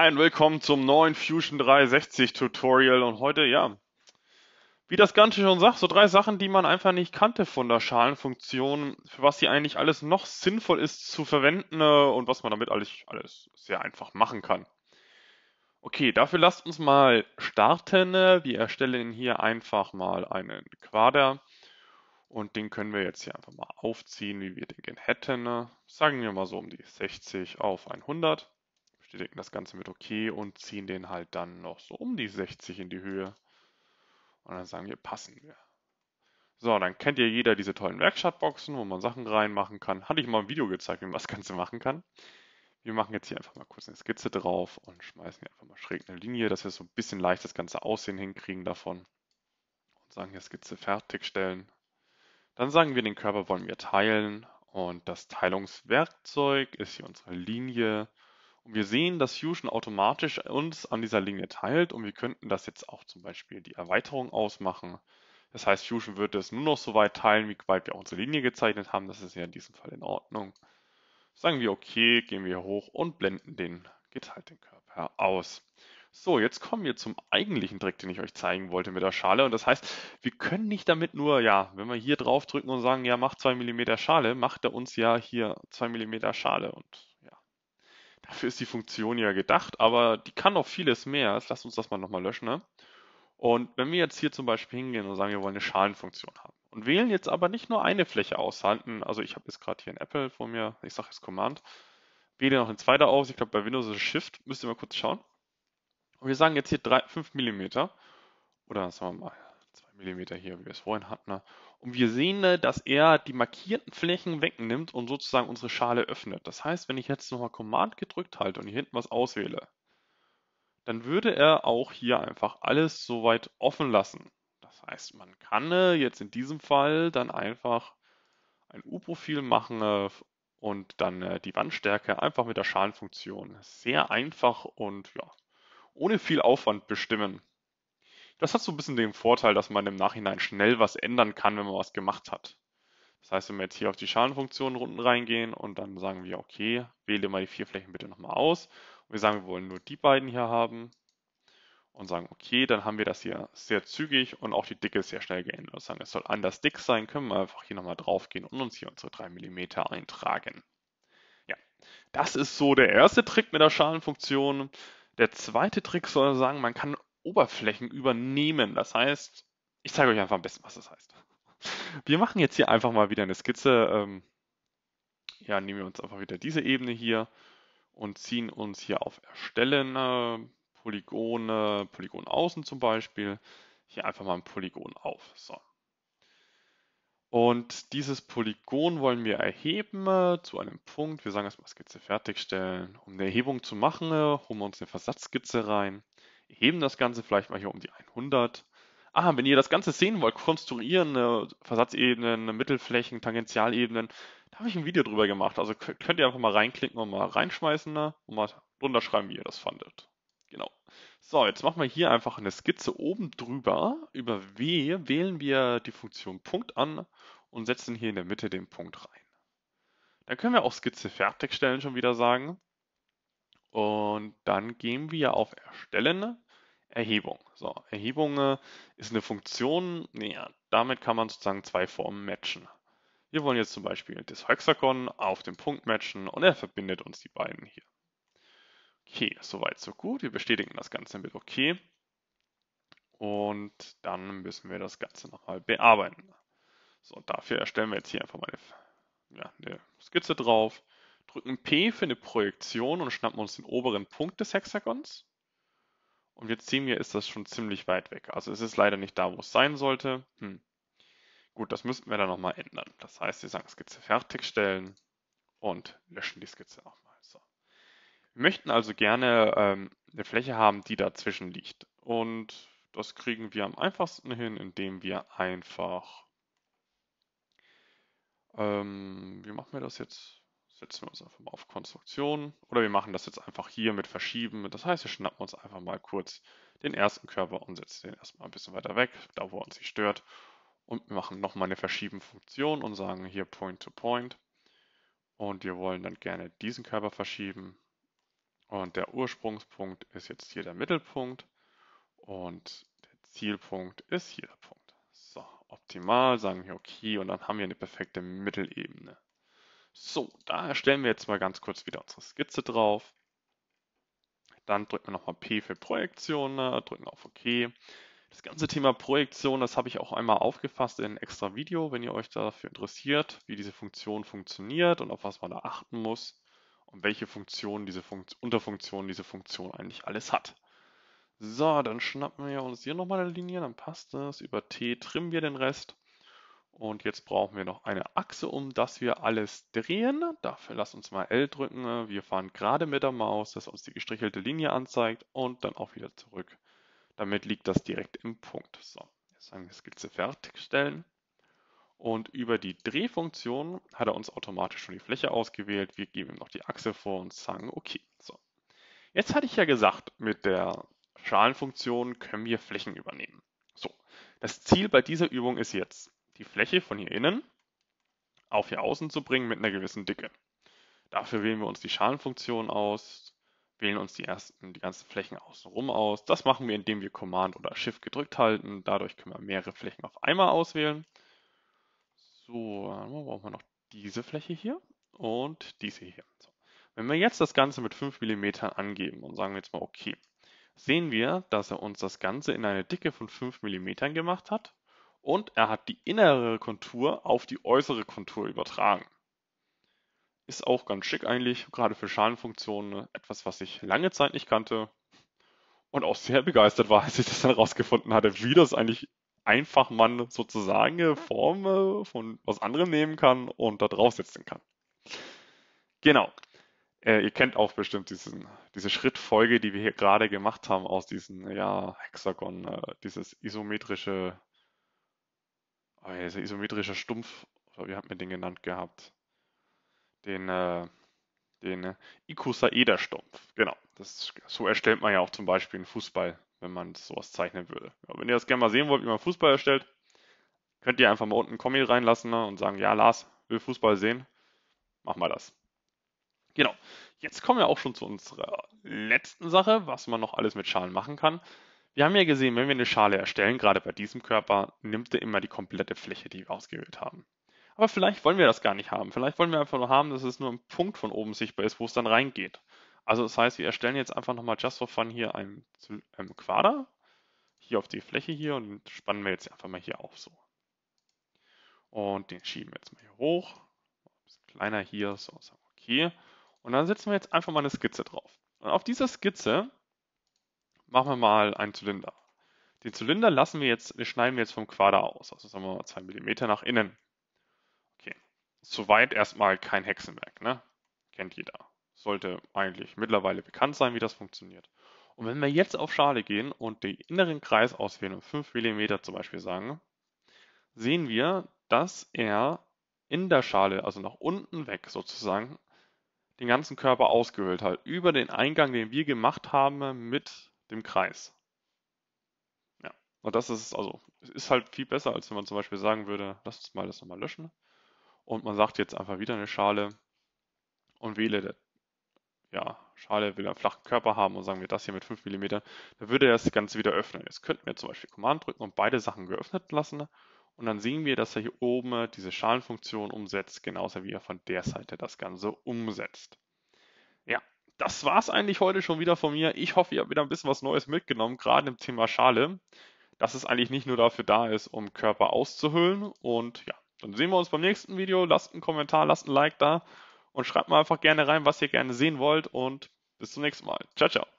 Hi willkommen zum neuen Fusion 360 Tutorial und heute, ja, wie das Ganze schon sagt, so drei Sachen, die man einfach nicht kannte von der Schalenfunktion, für was sie eigentlich alles noch sinnvoll ist zu verwenden äh, und was man damit alles, alles sehr einfach machen kann. Okay, dafür lasst uns mal starten. Wir erstellen hier einfach mal einen Quader und den können wir jetzt hier einfach mal aufziehen, wie wir den gerne hätten. Sagen wir mal so um die 60 auf 100 bestätigen das Ganze mit OK und ziehen den halt dann noch so um die 60 in die Höhe. Und dann sagen wir, passen wir. So, dann kennt ihr jeder diese tollen Werkstattboxen, wo man Sachen reinmachen kann. Hatte ich mal ein Video gezeigt, wie man das Ganze machen kann. Wir machen jetzt hier einfach mal kurz eine Skizze drauf und schmeißen hier einfach mal schräg eine Linie, dass wir so ein bisschen leicht das ganze Aussehen hinkriegen davon. Und sagen hier Skizze fertigstellen. Dann sagen wir, den Körper wollen wir teilen. Und das Teilungswerkzeug ist hier unsere Linie. Und wir sehen, dass Fusion automatisch uns an dieser Linie teilt und wir könnten das jetzt auch zum Beispiel die Erweiterung ausmachen. Das heißt, Fusion würde es nur noch so weit teilen, wie weit wir unsere Linie gezeichnet haben. Das ist ja in diesem Fall in Ordnung. Sagen wir OK, gehen wir hoch und blenden den geteilten Körper aus. So, jetzt kommen wir zum eigentlichen Trick, den ich euch zeigen wollte mit der Schale. Und das heißt, wir können nicht damit nur, ja, wenn wir hier drauf drücken und sagen, ja, mach 2 mm Schale, macht er uns ja hier 2 mm Schale. Und Dafür ist die Funktion ja gedacht, aber die kann noch vieles mehr. Jetzt lasst uns das mal nochmal löschen. Ne? Und wenn wir jetzt hier zum Beispiel hingehen und sagen, wir wollen eine Schalenfunktion haben und wählen jetzt aber nicht nur eine Fläche aushalten, also ich habe jetzt gerade hier ein Apple vor mir, ich sage jetzt Command, wähle noch eine zweite aus, ich glaube bei Windows ist es Shift, müsst ihr mal kurz schauen. Und wir sagen jetzt hier 3, 5 mm oder sagen wir mal Millimeter hier, wie wir es vorhin hatten. Ne? Und wir sehen, ne, dass er die markierten Flächen wegnimmt und sozusagen unsere Schale öffnet. Das heißt, wenn ich jetzt nochmal Command gedrückt halte und hier hinten was auswähle, dann würde er auch hier einfach alles soweit offen lassen. Das heißt, man kann ne, jetzt in diesem Fall dann einfach ein U-Profil machen äh, und dann äh, die Wandstärke einfach mit der Schalenfunktion sehr einfach und ja, ohne viel Aufwand bestimmen. Das hat so ein bisschen den Vorteil, dass man im Nachhinein schnell was ändern kann, wenn man was gemacht hat. Das heißt, wenn wir jetzt hier auf die Schalenfunktion unten reingehen und dann sagen wir, okay, wähle mal die vier Flächen bitte nochmal aus. Und wir sagen, wir wollen nur die beiden hier haben und sagen, okay, dann haben wir das hier sehr zügig und auch die Dicke sehr schnell geändert. Das heißt, es soll anders dick sein, können wir einfach hier nochmal draufgehen und uns hier unsere 3 mm eintragen. Ja, das ist so der erste Trick mit der Schalenfunktion. Der zweite Trick soll sagen, man kann Oberflächen übernehmen. Das heißt, ich zeige euch einfach am besten, was das heißt. Wir machen jetzt hier einfach mal wieder eine Skizze. Ähm, ja, nehmen wir uns einfach wieder diese Ebene hier und ziehen uns hier auf Erstellen, Polygone, Polygon außen zum Beispiel, hier einfach mal ein Polygon auf. So. Und dieses Polygon wollen wir erheben äh, zu einem Punkt. Wir sagen erstmal Skizze fertigstellen. Um eine Erhebung zu machen, äh, holen wir uns eine Versatzskizze rein heben das Ganze vielleicht mal hier um die 100. Ah, wenn ihr das Ganze sehen wollt, konstruieren, äh, Versatzebenen, Mittelflächen, Tangentialebenen, da habe ich ein Video drüber gemacht. Also könnt ihr einfach mal reinklicken und mal reinschmeißen ne, und mal drunter schreiben, wie ihr das fandet. Genau. So, jetzt machen wir hier einfach eine Skizze oben drüber. Über W wählen wir die Funktion Punkt an und setzen hier in der Mitte den Punkt rein. Dann können wir auch Skizze fertigstellen schon wieder sagen. Und dann gehen wir auf Erstellen, Erhebung. So, Erhebung äh, ist eine Funktion, ja, damit kann man sozusagen zwei Formen matchen. Wir wollen jetzt zum Beispiel das Hexagon auf den Punkt matchen und er verbindet uns die beiden hier. Okay, soweit so gut. Wir bestätigen das Ganze mit OK. Und dann müssen wir das Ganze nochmal bearbeiten. So, dafür erstellen wir jetzt hier einfach mal eine, ja, eine Skizze drauf drücken P für eine Projektion und schnappen uns den oberen Punkt des Hexagons. Und jetzt sehen wir, ist das schon ziemlich weit weg. Also es ist leider nicht da, wo es sein sollte. Hm. Gut, das müssten wir dann nochmal ändern. Das heißt, wir sagen Skizze fertigstellen und löschen die Skizze nochmal. So. Wir möchten also gerne ähm, eine Fläche haben, die dazwischen liegt. Und das kriegen wir am einfachsten hin, indem wir einfach... Ähm, wie machen wir das jetzt? setzen wir uns einfach mal auf Konstruktion oder wir machen das jetzt einfach hier mit Verschieben. Das heißt, wir schnappen uns einfach mal kurz den ersten Körper und setzen den erstmal ein bisschen weiter weg, da wo er uns nicht stört. Und wir machen nochmal eine Verschieben-Funktion und sagen hier Point to Point. Und wir wollen dann gerne diesen Körper verschieben. Und der Ursprungspunkt ist jetzt hier der Mittelpunkt. Und der Zielpunkt ist hier der Punkt. So, optimal, sagen wir okay. Und dann haben wir eine perfekte Mittelebene. So, da erstellen wir jetzt mal ganz kurz wieder unsere Skizze drauf. Dann drücken wir nochmal P für Projektion, ne, drücken auf OK. Das ganze Thema Projektion, das habe ich auch einmal aufgefasst in einem extra Video, wenn ihr euch dafür interessiert, wie diese Funktion funktioniert und auf was man da achten muss und welche Funktionen diese Funkt Unterfunktion diese Funktion eigentlich alles hat. So, dann schnappen wir uns hier nochmal eine Linie, dann passt das. Über T trimmen wir den Rest. Und jetzt brauchen wir noch eine Achse, um das wir alles drehen. Dafür lass uns mal L drücken. Wir fahren gerade mit der Maus, dass uns die gestrichelte Linie anzeigt und dann auch wieder zurück. Damit liegt das direkt im Punkt. So, jetzt sagen wir Skizze fertigstellen. Und über die Drehfunktion hat er uns automatisch schon die Fläche ausgewählt. Wir geben ihm noch die Achse vor und sagen, okay. So. Jetzt hatte ich ja gesagt, mit der Schalenfunktion können wir Flächen übernehmen. So, das Ziel bei dieser Übung ist jetzt, die Fläche von hier innen auf hier außen zu bringen mit einer gewissen Dicke. Dafür wählen wir uns die Schalenfunktion aus, wählen uns die ersten, die ganzen Flächen außenrum aus. Das machen wir, indem wir Command oder Shift gedrückt halten. Dadurch können wir mehrere Flächen auf einmal auswählen. So, dann brauchen wir noch diese Fläche hier und diese hier. So. Wenn wir jetzt das Ganze mit 5 mm angeben und sagen wir jetzt mal okay, sehen wir, dass er uns das Ganze in eine Dicke von 5 mm gemacht hat und er hat die innere Kontur auf die äußere Kontur übertragen. Ist auch ganz schick eigentlich, gerade für Schalenfunktionen ne? etwas, was ich lange Zeit nicht kannte und auch sehr begeistert war, als ich das dann rausgefunden hatte, wie das eigentlich einfach man sozusagen eine Form äh, von was anderem nehmen kann und da draufsetzen kann. Genau. Äh, ihr kennt auch bestimmt diesen, diese Schrittfolge, die wir hier gerade gemacht haben aus diesem ja, Hexagon, äh, dieses isometrische Oh, hier ist ein Stumpf, wie hat man den genannt gehabt? Den, äh, den äh, Ikusaeder-Stumpf. Genau. Das, so erstellt man ja auch zum Beispiel einen Fußball, wenn man sowas zeichnen würde. Ja, wenn ihr das gerne mal sehen wollt, wie man Fußball erstellt, könnt ihr einfach mal unten einen Kommi reinlassen ne, und sagen, ja Lars, will Fußball sehen, mach mal das. Genau. Jetzt kommen wir auch schon zu unserer letzten Sache, was man noch alles mit Schalen machen kann. Wir haben ja gesehen, wenn wir eine Schale erstellen, gerade bei diesem Körper, nimmt er immer die komplette Fläche, die wir ausgewählt haben. Aber vielleicht wollen wir das gar nicht haben. Vielleicht wollen wir einfach nur haben, dass es nur ein Punkt von oben sichtbar ist, wo es dann reingeht. Also das heißt, wir erstellen jetzt einfach nochmal just for fun hier ein ähm, Quader, hier auf die Fläche hier und spannen wir jetzt einfach mal hier auf so. Und den schieben wir jetzt mal hier hoch. Ein bisschen kleiner hier, so, so, okay. Und dann setzen wir jetzt einfach mal eine Skizze drauf. Und auf dieser Skizze machen wir mal einen Zylinder. Den Zylinder lassen wir jetzt, wir schneiden wir jetzt vom Quader aus, also sagen wir mal 2 mm nach innen. Okay, soweit erstmal kein Hexenwerk, ne? Kennt jeder. Sollte eigentlich mittlerweile bekannt sein, wie das funktioniert. Und wenn wir jetzt auf Schale gehen und den inneren Kreis auswählen und 5 mm zum Beispiel sagen, sehen wir, dass er in der Schale, also nach unten weg sozusagen, den ganzen Körper ausgehöhlt hat. Über den Eingang, den wir gemacht haben mit dem Kreis. Ja, und das ist also es ist halt viel besser, als wenn man zum Beispiel sagen würde, lass uns mal das nochmal löschen. Und man sagt jetzt einfach wieder eine Schale und wähle, ja, Schale will einen flachen Körper haben und sagen wir das hier mit 5 mm, dann würde er das Ganze wieder öffnen. Jetzt könnten wir zum Beispiel Command drücken und beide Sachen geöffnet lassen. Und dann sehen wir, dass er hier oben diese Schalenfunktion umsetzt, genauso wie er von der Seite das Ganze umsetzt das war's eigentlich heute schon wieder von mir. Ich hoffe, ihr habt wieder ein bisschen was Neues mitgenommen, gerade im Thema Schale, dass es eigentlich nicht nur dafür da ist, um Körper auszuhöhlen. Und ja, dann sehen wir uns beim nächsten Video. Lasst einen Kommentar, lasst ein Like da und schreibt mal einfach gerne rein, was ihr gerne sehen wollt. Und bis zum nächsten Mal. Ciao, ciao.